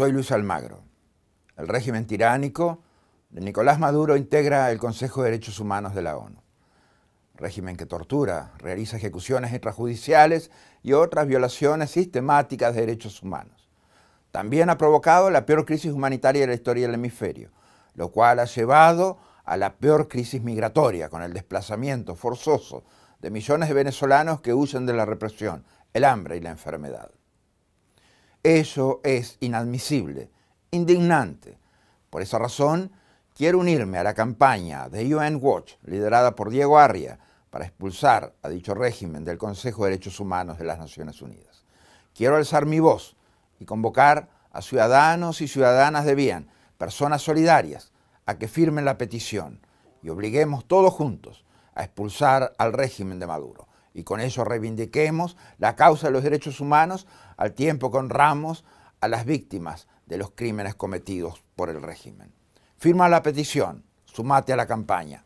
Soy Luis Almagro. El régimen tiránico de Nicolás Maduro integra el Consejo de Derechos Humanos de la ONU. Régimen que tortura, realiza ejecuciones extrajudiciales y otras violaciones sistemáticas de derechos humanos. También ha provocado la peor crisis humanitaria de la historia del hemisferio, lo cual ha llevado a la peor crisis migratoria, con el desplazamiento forzoso de millones de venezolanos que huyen de la represión, el hambre y la enfermedad. Eso es inadmisible, indignante. Por esa razón, quiero unirme a la campaña de UN Watch, liderada por Diego Arria, para expulsar a dicho régimen del Consejo de Derechos Humanos de las Naciones Unidas. Quiero alzar mi voz y convocar a ciudadanos y ciudadanas de bien, personas solidarias, a que firmen la petición y obliguemos todos juntos a expulsar al régimen de Maduro y con eso reivindiquemos la causa de los derechos humanos al tiempo que honramos a las víctimas de los crímenes cometidos por el régimen. Firma la petición, sumate a la campaña.